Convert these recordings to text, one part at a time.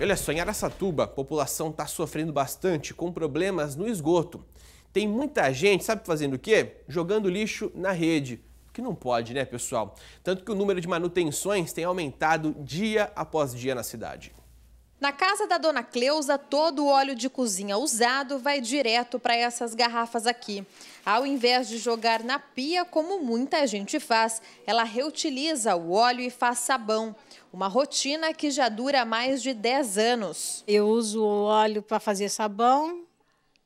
E olha só, em Araçatuba, a população está sofrendo bastante com problemas no esgoto. Tem muita gente, sabe fazendo o quê? Jogando lixo na rede. Que não pode, né, pessoal? Tanto que o número de manutenções tem aumentado dia após dia na cidade. Na casa da dona Cleusa, todo o óleo de cozinha usado vai direto para essas garrafas aqui. Ao invés de jogar na pia, como muita gente faz, ela reutiliza o óleo e faz sabão. Uma rotina que já dura mais de 10 anos. Eu uso o óleo para fazer sabão,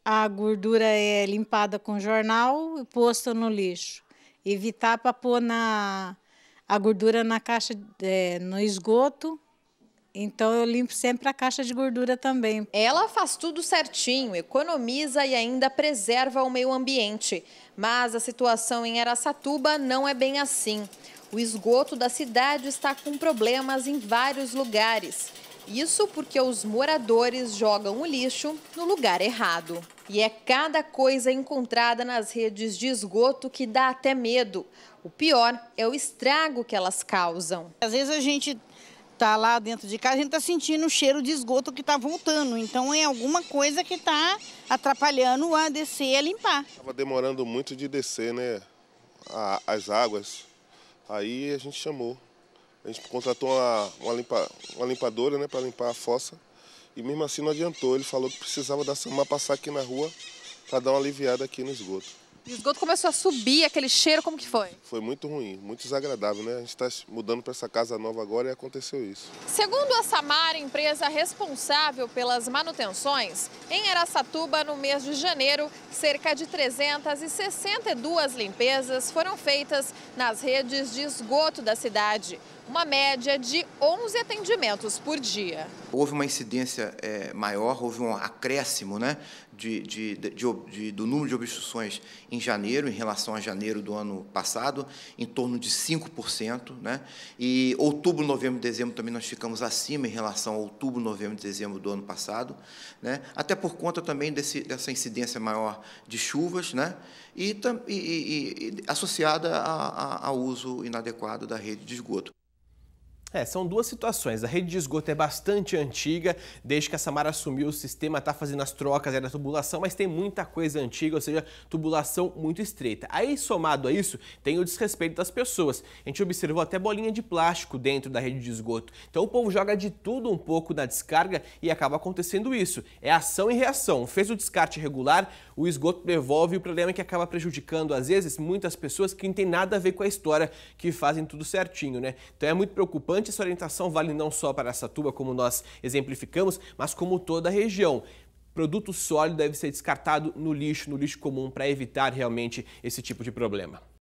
a gordura é limpada com jornal e posta no lixo. Evitar para pôr na, a gordura na caixa, é, no esgoto então eu limpo sempre a caixa de gordura também. Ela faz tudo certinho, economiza e ainda preserva o meio ambiente. Mas a situação em Aracatuba não é bem assim. O esgoto da cidade está com problemas em vários lugares. Isso porque os moradores jogam o lixo no lugar errado. E é cada coisa encontrada nas redes de esgoto que dá até medo. O pior é o estrago que elas causam. Às vezes a gente tá lá dentro de casa, a gente tá sentindo o cheiro de esgoto que tá voltando. Então é alguma coisa que tá atrapalhando a descer e a limpar. estava demorando muito de descer, né? A, as águas. Aí a gente chamou. A gente contratou uma, uma, limpa, uma limpadora, né, para limpar a fossa. E mesmo assim não adiantou. Ele falou que precisava da Samar passar aqui na rua para dar uma aliviada aqui no esgoto. O esgoto começou a subir, aquele cheiro, como que foi? Foi muito ruim, muito desagradável, né? A gente está mudando para essa casa nova agora e aconteceu isso. Segundo a Samar, empresa responsável pelas manutenções, em Aracatuba, no mês de janeiro, cerca de 362 limpezas foram feitas nas redes de esgoto da cidade uma média de 11 atendimentos por dia. Houve uma incidência é, maior, houve um acréscimo né, de, de, de, do número de obstruções em janeiro, em relação a janeiro do ano passado, em torno de 5%. Né? E outubro, novembro e dezembro também nós ficamos acima em relação a outubro, novembro e dezembro do ano passado, né? até por conta também desse, dessa incidência maior de chuvas né? e, e, e, e associada ao uso inadequado da rede de esgoto. É, são duas situações. A rede de esgoto é bastante antiga, desde que a Samara assumiu o sistema, está fazendo as trocas é da tubulação, mas tem muita coisa antiga, ou seja, tubulação muito estreita. Aí, somado a isso, tem o desrespeito das pessoas. A gente observou até bolinha de plástico dentro da rede de esgoto. Então o povo joga de tudo um pouco na descarga e acaba acontecendo isso. É ação e reação. Fez o descarte regular, o esgoto devolve e o problema é que acaba prejudicando, às vezes, muitas pessoas que não tem nada a ver com a história, que fazem tudo certinho, né? Então é muito preocupante importante, essa orientação vale não só para Satuba, como nós exemplificamos, mas como toda a região. Produto sólido deve ser descartado no lixo, no lixo comum, para evitar realmente esse tipo de problema.